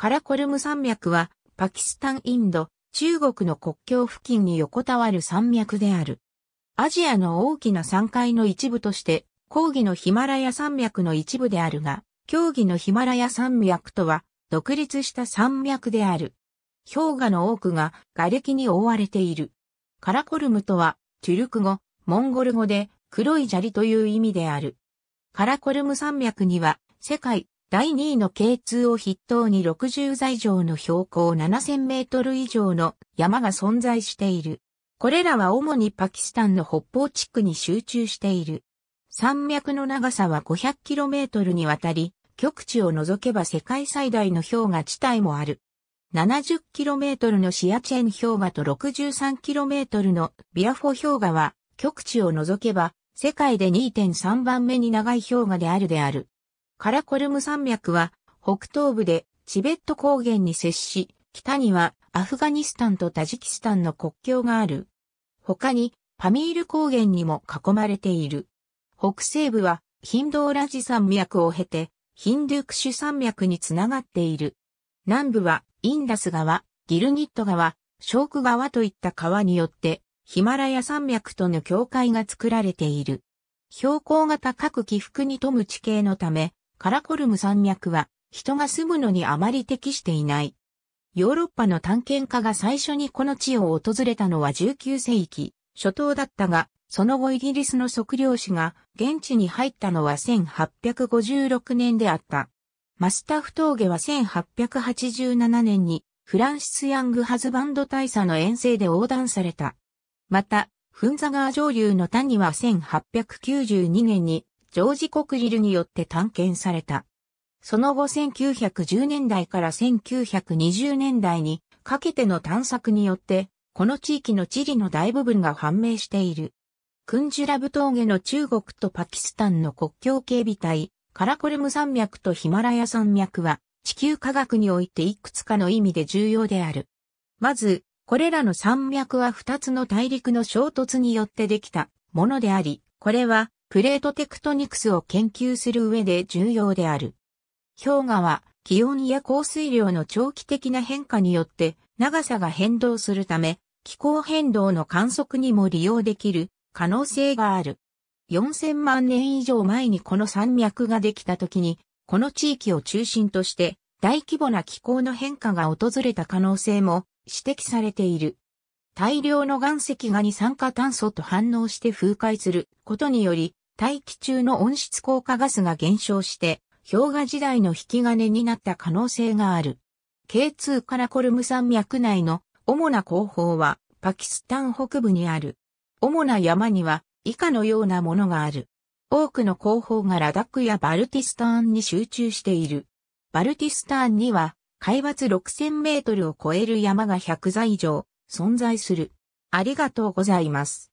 カラコルム山脈は、パキスタンインド、中国の国境付近に横たわる山脈である。アジアの大きな山海の一部として、抗議のヒマラヤ山脈の一部であるが、競技のヒマラヤ山脈とは、独立した山脈である。氷河の多くが瓦礫に覆われている。カラコルムとは、トゥルク語、モンゴル語で黒い砂利という意味である。カラコルム山脈には世界第2位の K2 を筆頭に60座以上の標高7000メートル以上の山が存在している。これらは主にパキスタンの北方地区に集中している。山脈の長さは5 0 0トルにわたり、極地を除けば世界最大の氷河地帯もある。7 0トルのシアチェン氷河と6 3トルのビアフォ氷河は、極地を除けば、世界で2.3番目に長い氷河であるである。カラコルム山脈は北東部でチベット高原に接し、北にはアフガニスタンとタジキスタンの国境がある。他にパミール高原にも囲まれている。北西部はヒンドーラジ山脈を経てヒンドゥクシュ山脈につながっている。南部はインダス川、ギルギット川、ショーク川といった川によってヒマラヤ山脈との境界が作られている。標高が高く起伏に富む地形のため、カラコルム山脈は人が住むのにあまり適していない。ヨーロッパの探検家が最初にこの地を訪れたのは19世紀初頭だったが、その後イギリスの測量士が現地に入ったのは1856年であった。マスタフ峠は1887年にフランシス・ヤング・ハズバンド大佐の遠征で横断された。また、フンザ川上流の谷は1892年にジョージ・コクリルによって探検された。その後1910年代から1920年代にかけての探索によって、この地域の地理の大部分が判明している。クンジュラブ峠の中国とパキスタンの国境警備隊、カラコルム山脈とヒマラヤ山脈は、地球科学においていくつかの意味で重要である。まず、これらの山脈は2つの大陸の衝突によってできたものであり、これはプレートテクトニクスを研究する上で重要である。氷河は気温や降水量の長期的な変化によって長さが変動するため、気候変動の観測にも利用できる可能性がある。4000万年以上前にこの山脈ができた時に、この地域を中心として大規模な気候の変化が訪れた可能性も指摘されている。大量の岩石が二酸化炭素と反応して風化することにより大気中の温室効果ガスが減少して、氷河時代の引き金になった可能性がある。K2 カラコルム山脈内の主な工法は、パキスタン北部にある。主な山には、以下のようなものがある。多くの工法がラダックやバルティスターンに集中している。バルティスターンには、海抜6000メートルを超える山が100座以上存在する。ありがとうございます。